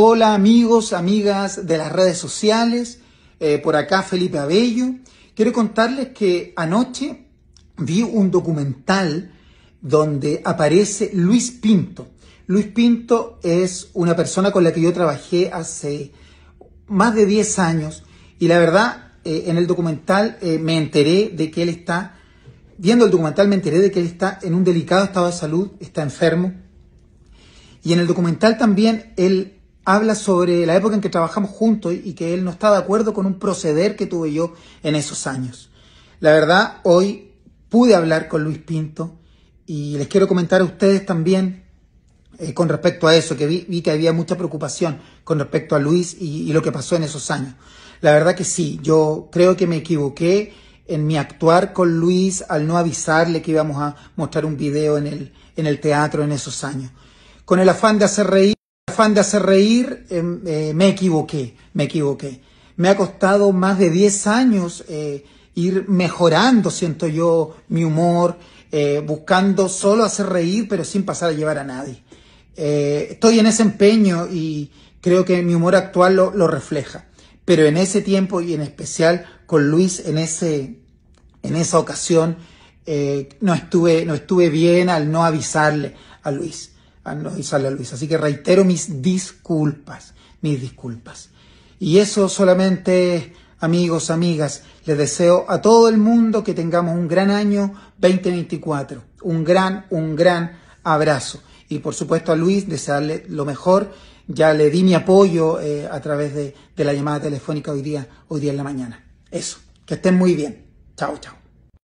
Hola amigos, amigas de las redes sociales, eh, por acá Felipe Abello. Quiero contarles que anoche vi un documental donde aparece Luis Pinto. Luis Pinto es una persona con la que yo trabajé hace más de 10 años y la verdad eh, en el documental eh, me enteré de que él está, viendo el documental me enteré de que él está en un delicado estado de salud, está enfermo. Y en el documental también él habla sobre la época en que trabajamos juntos y que él no está de acuerdo con un proceder que tuve yo en esos años. La verdad, hoy pude hablar con Luis Pinto y les quiero comentar a ustedes también eh, con respecto a eso, que vi, que había mucha preocupación con respecto a Luis y, lo que pasó en esos años. La verdad que sí, yo creo que me equivoqué en mi actuar con Luis al no avisarle que íbamos a mostrar un video en el, en el teatro en esos años. Con el afán de hacer reír fan de hacer reír, em, eh, me equivoqué, me equivoqué. Me ha costado más de 10 años eh, ir mejorando, siento yo, mi humor, eh, buscando solo hacer reír, pero sin pasar a llevar a nadie. estoy en ese empeño y creo que mi humor actual lo, refleja. Pero en ese tiempo y en especial con Luis, en, ese, en esa ocasión, no, estuve, no estuve bien al no avisarle a Luis y sale la Luis Así que reitero mis disculpas, mis disculpas. Y eso solamente, amigos, amigas, les deseo a todo el mundo que tengamos un gran año 2024. Un gran, un gran abrazo. Y por supuesto a Luis, desearle lo mejor. Ya le di mi apoyo eh, a través de, de la llamada telefónica hoy día, hoy día en la mañana. Eso, que estén muy bien. Chao, chao.